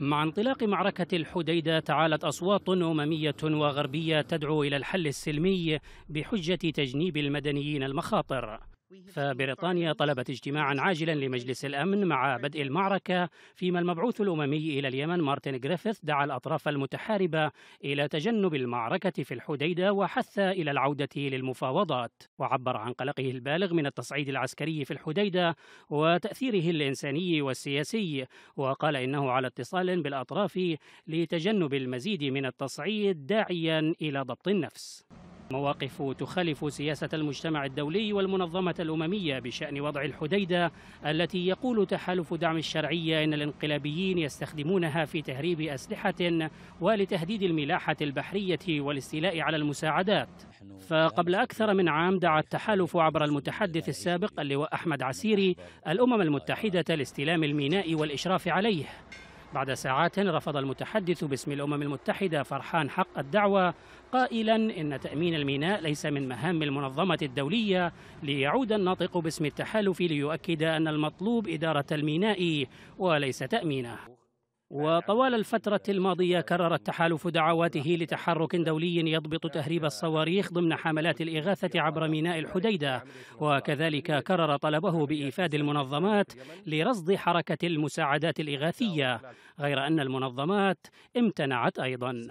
مع انطلاق معركة الحديدة تعالت أصوات أممية وغربية تدعو إلى الحل السلمي بحجة تجنيب المدنيين المخاطر فبريطانيا طلبت اجتماعا عاجلا لمجلس الامن مع بدء المعركه فيما المبعوث الاممي الى اليمن مارتن جريفيث دعا الاطراف المتحاربه الى تجنب المعركه في الحديده وحث الى العوده للمفاوضات وعبر عن قلقه البالغ من التصعيد العسكري في الحديده وتاثيره الانساني والسياسي وقال انه على اتصال بالاطراف لتجنب المزيد من التصعيد داعيا الى ضبط النفس مواقف تخالف سياسة المجتمع الدولي والمنظمة الأممية بشأن وضع الحديدة التي يقول تحالف دعم الشرعية إن الانقلابيين يستخدمونها في تهريب أسلحة ولتهديد الملاحة البحرية والاستيلاء على المساعدات فقبل أكثر من عام دعا التحالف عبر المتحدث السابق اللواء أحمد عسيري الأمم المتحدة لاستلام الميناء والإشراف عليه بعد ساعات رفض المتحدث باسم الأمم المتحدة فرحان حق الدعوة قائلا إن تأمين الميناء ليس من مهام المنظمة الدولية ليعود الناطق باسم التحالف ليؤكد أن المطلوب إدارة الميناء وليس تأمينه نعم. وطوال الفترة الماضية كرر التحالف دعواته لتحرك دولي يضبط تهريب الصواريخ ضمن حملات الإغاثة عبر ميناء الحديدة وكذلك كرر طلبه بإيفاد المنظمات لرصد حركة المساعدات الإغاثية غير أن المنظمات امتنعت أيضا